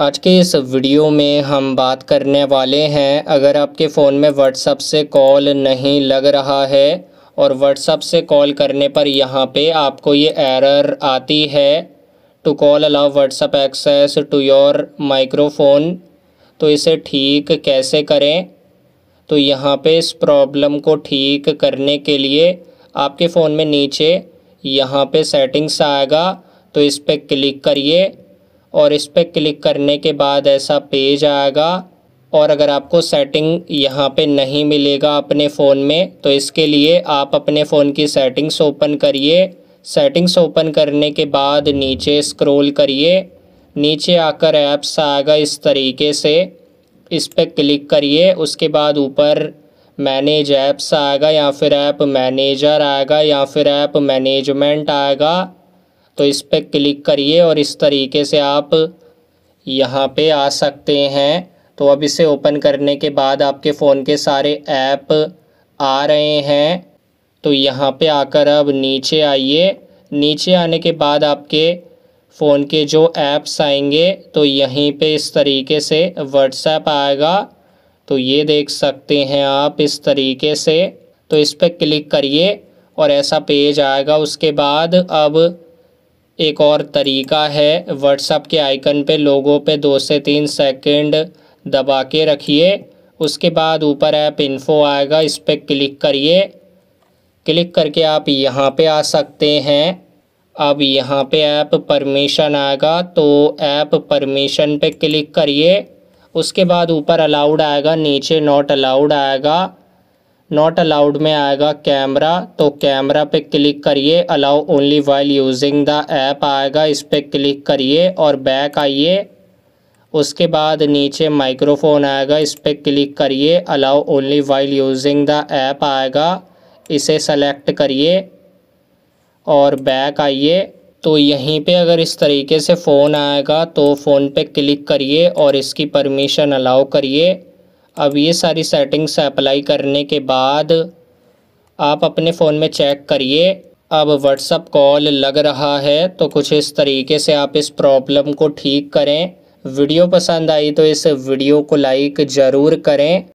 आज के इस वीडियो में हम बात करने वाले हैं अगर आपके फ़ोन में व्हाट्सअप से कॉल नहीं लग रहा है और व्हाट्सअप से कॉल करने पर यहाँ पे आपको ये एरर आती है to call allow WhatsApp access to your microphone तो इसे ठीक कैसे करें तो यहाँ पे इस प्रॉब्लम को ठीक करने के लिए आपके फ़ोन में नीचे यहाँ पे सेटिंग्स आएगा तो इस पर क्लिक करिए और इस पर क्लिक करने के बाद ऐसा पेज आएगा और अगर आपको सेटिंग यहाँ पे नहीं मिलेगा अपने फ़ोन में तो इसके लिए आप अपने फ़ोन की सेटिंग्स ओपन करिए सेटिंग्स ओपन करने के बाद नीचे स्क्रॉल करिए नीचे आकर ऐप्स आएगा इस तरीके से इस पर क्लिक करिए उसके बाद ऊपर मैनेज ऐप्स आएगा या फिर ऐप मैनेजर आएगा या फिर ऐप मैनेजमेंट आएगा तो इस पर क्लिक करिए और इस तरीके से आप यहाँ पे आ सकते हैं तो अब इसे ओपन करने के बाद आपके फ़ोन के सारे ऐप आ रहे हैं तो यहाँ पे आकर अब नीचे आइए नीचे आने के बाद आपके फ़ोन के जो ऐप्स आएंगे तो यहीं पे इस तरीके से व्हाट्सएप आएगा तो ये देख सकते हैं आप इस तरीके से तो इस पर क्लिक करिए और ऐसा पेज आएगा उसके बाद अब एक और तरीका है व्हाट्सअप के आइकन पे लोगों पे दो से तीन सेकंड दबा के रखिए उसके बाद ऊपर ऐप इन्फो आएगा इस पर क्लिक करिए क्लिक करके आप यहाँ पे आ सकते हैं अब यहाँ पे ऐप परमिशन आएगा तो ऐप परमिशन पे क्लिक करिए उसके बाद ऊपर अलाउड आएगा नीचे नॉट अलाउड आएगा नॉट अलाउड में आएगा कैमरा तो कैमरा पे क्लिक करिए allow only while using the app आएगा इस पर क्लिक करिए और बैक आइए उसके बाद नीचे माइक्रोफोन आएगा इस पर क्लिक करिए allow only while using the app आएगा इसे सेलेक्ट करिए और बैक आइए तो यहीं पे अगर इस तरीके से फ़ोन आएगा तो फ़ोन पे क्लिक करिए और इसकी परमिशन अलाउ करिए अब ये सारी सेटिंग्स अप्लाई करने के बाद आप अपने फ़ोन में चेक करिए अब व्हाट्सअप कॉल लग रहा है तो कुछ इस तरीके से आप इस प्रॉब्लम को ठीक करें वीडियो पसंद आई तो इस वीडियो को लाइक ज़रूर करें